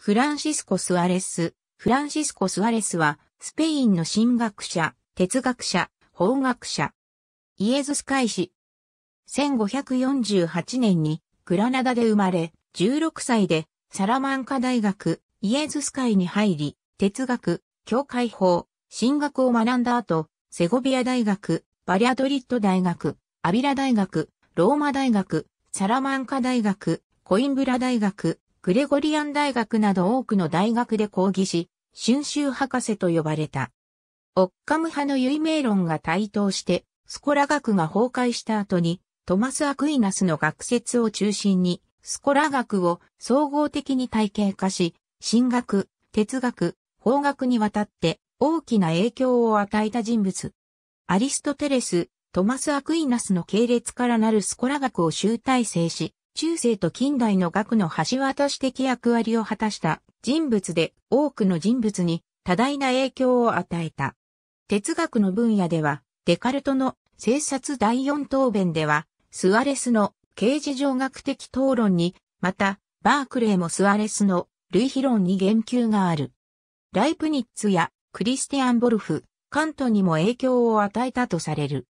フランシスコ・スアレス。フランシスコ・スアレスは、スペインの神学者、哲学者、法学者。イエズス会士。1548年に、グラナダで生まれ、16歳で、サラマンカ大学、イエズス会に入り、哲学、教会法、神学を学んだ後、セゴビア大学、バリアドリッド大学、アビラ大学、ローマ大学、サラマンカ大学、コインブラ大学、グレゴリアン大学など多くの大学で講義し、春秋博士と呼ばれた。オッカム派の唯名論が台頭して、スコラ学が崩壊した後に、トマス・アクイナスの学説を中心に、スコラ学を総合的に体系化し、神学、哲学、法学にわたって大きな影響を与えた人物。アリストテレス、トマス・アクイナスの系列からなるスコラ学を集大成し、中世と近代の学の橋渡し的役割を果たした人物で多くの人物に多大な影響を与えた。哲学の分野では、デカルトの政策第四答弁では、スアレスの刑事上学的討論に、また、バークレーもスアレスの類比論に言及がある。ライプニッツやクリスティアン・ボルフ、カントにも影響を与えたとされる。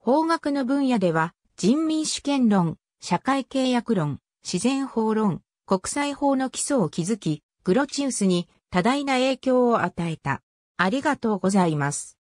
法学の分野では、人民主権論、社会契約論、自然法論、国際法の基礎を築き、グロチウスに多大な影響を与えた。ありがとうございます。